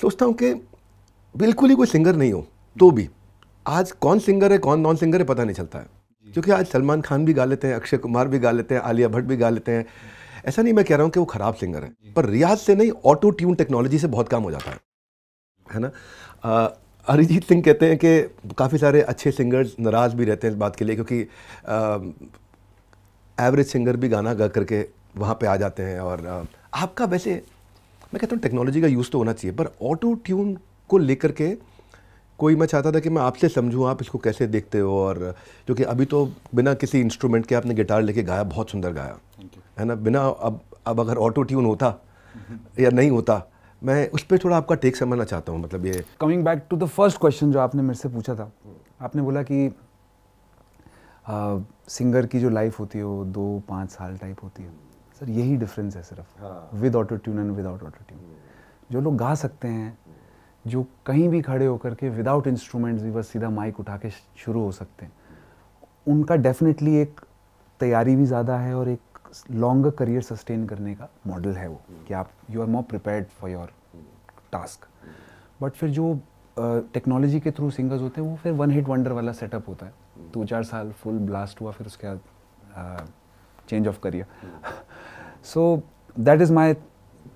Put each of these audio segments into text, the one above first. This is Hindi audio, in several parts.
सोचता हूँ कि बिल्कुल ही कोई सिंगर नहीं हो तो भी आज कौन सिंगर है कौन नॉन सिंगर है पता नहीं चलता है क्योंकि आज सलमान खान भी गा लेते हैं अक्षय कुमार भी गा लेते हैं आलिया भट्ट भी गा लेते हैं ऐसा नहीं मैं कह रहा हूँ कि वो ख़राब सिंगर है पर रियाज से नहीं ऑटो ट्यून टेक्नोलॉजी से बहुत काम हो जाता है है ना अरिजीत सिंह कहते हैं कि काफ़ी सारे अच्छे सिंगर्स नाराज़ भी रहते हैं इस बात के लिए क्योंकि एवरेज सिंगर भी गाना गा करके वहाँ पे आ जाते हैं और आपका वैसे मैं कहता हूँ टेक्नोलॉजी का यूज़ तो होना चाहिए पर ऑटो ट्यून को लेकर के कोई मैं चाहता था कि मैं आपसे समझूँ आप इसको कैसे देखते हो और क्योंकि अभी तो बिना किसी इंस्ट्रूमेंट के आपने गिटार लेके गाया बहुत सुंदर गाया है ना बिना अब अब अगर ऑटो ट्यून होता या नहीं होता मैं उस पर थोड़ा आपका टेक समझना चाहता हूँ मतलब ये coming back to the first question जो आपने मेरे से पूछा था आपने बोला कि सिंगर की जो लाइफ होती है वो दो पाँच साल टाइप होती है सर यही डिफरेंस है सिर्फ with auto tune and without auto tune जो लोग गा सकते हैं जो कहीं भी खड़े होकर के विदाउट इंस्ट्रूमेंट्स भी बस सीधा माइक उठा के शुरू हो सकते हैं उनका डेफिनेटली एक तैयारी भी ज़्यादा है और एक लॉन्गर करियर सस्टेन करने का मॉडल है वो कि आप you are more prepared for your task but फिर जो टेक्नोलॉजी के थ्रू सिंगर्स होते हैं वो फिर वन हिट वंडर वाला सेटअप होता है दो चार साल फुल ब्लास्ट हुआ फिर उसके बाद change of career so that is my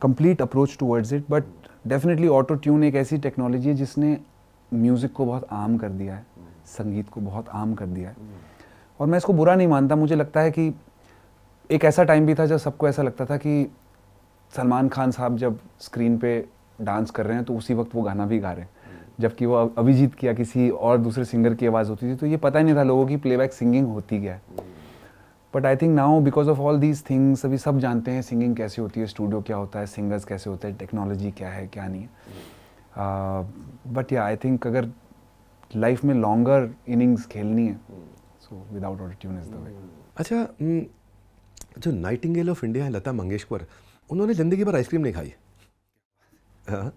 complete approach towards it but definitely auto tune एक ऐसी टेक्नोलॉजी है जिसने म्यूज़िक को बहुत आम कर दिया है संगीत को बहुत आम कर दिया है और मैं इसको बुरा नहीं मानता मुझे लगता है कि एक ऐसा टाइम भी था जब सबको ऐसा लगता था कि सलमान खान साहब जब स्क्रीन पे डांस कर रहे हैं तो उसी वक्त वो गाना भी गा रहे हैं जबकि वो अभिजीत किया किसी और दूसरे सिंगर की आवाज़ होती थी तो ये पता ही नहीं था लोगों की प्लेबैक सिंगिंग होती क्या है but I think now because of all these things अभी सब जानते हैं सिंगिंग कैसे होती है स्टूडियो क्या होता है सिंगर्स कैसे होते हैं टेक्नोलॉजी क्या है क्या नहीं है बट या आई थिंक अगर लाइफ में लॉन्गर इनिंग्स खेलनी है so without autotune is the way अच्छा hmm, जो नाइटिंगेल ऑफ इंडिया है लता मंगेशकर उन्होंने ज़िंदगी भर आइसक्रीम नहीं खाई हाँ?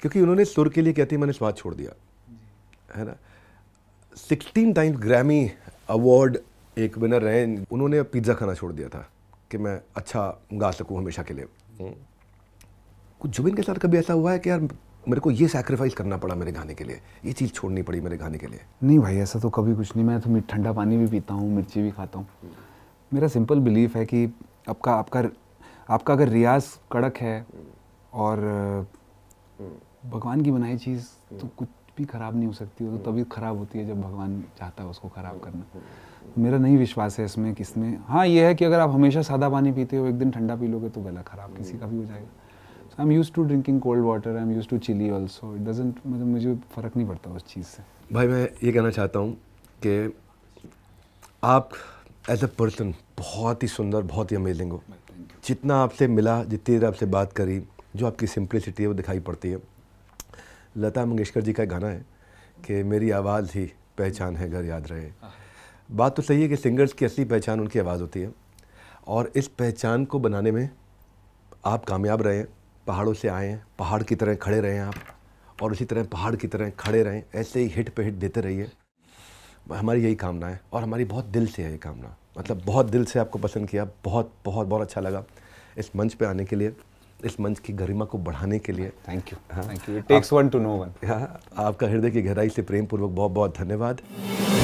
क्योंकि उन्होंने सुर के लिए कहती मैंने स्वाद छोड़ दिया है ना सिक्सटीन टाइम्स ग्रैमी अवार्ड एक विनर रहे उन्होंने पिज़्ज़ा खाना छोड़ दिया था कि मैं अच्छा गा सकूँ हमेशा के लिए कुछ जुबिन के साथ कभी ऐसा हुआ है कि यार मेरे को ये सैक्रिफाइस करना पड़ा मेरे गाने के लिए ये चीज़ छोड़नी पड़ी मेरे गाने के लिए नहीं भाई ऐसा तो कभी कुछ नहीं मैं तो ठंडा पानी भी पीता हूँ मिर्ची भी खाता हूँ मेरा सिंपल बिलीफ है कि आपका आपका आपका अगर रियाज कड़क है और भगवान की बनाई चीज़ तो कुछ भी खराब नहीं हो सकती वो तो हम्म। तभी खराब होती है जब भगवान चाहता है उसको खराब हम्म। करना हम्म। मेरा नहीं विश्वास है इसमें किसमें हाँ ये है कि अगर आप हमेशा सादा पानी पीते हो एक दिन ठंडा पी लोगे तो गला खराब किसी का भी हो जाएगा so I am use to drinking cold water I am use to chilly also it doesn't मतलब मुझे फ़र्क नहीं पड़ता उस चीज़ से भाई मैं ये कहना चाहता हूँ कि आप एज अ पर्सन बहुत ही सुंदर बहुत ही अमेजिंग हो जितना आपसे मिला जितनी देर आपसे बात करी जो आपकी सिंप्लिसिटी है वो दिखाई पड़ती है लता मंगेशकर जी का गाना है कि मेरी आवाज़ ही पहचान है घर याद रहे हाँ। बात तो सही है कि सिंगर्स की असली पहचान उनकी आवाज़ होती है और इस पहचान को बनाने में आप कामयाब रहे हैं पहाड़ों से आए हैं पहाड़ की तरह खड़े रहे हैं आप और उसी तरह पहाड़ की तरह खड़े रहें ऐसे ही हिट पे हिट देते रहिए हमारी यही कामना है और हमारी बहुत दिल से है ये कामना मतलब बहुत दिल से आपको पसंद किया बहुत बहुत बहुत अच्छा लगा इस मंच पे आने के लिए इस मंच की गरिमा को बढ़ाने के लिए thank you thank you it takes one two no one आपका हृदय की गहराई से प्रेम पूर्वक बहुत बहुत धन्यवाद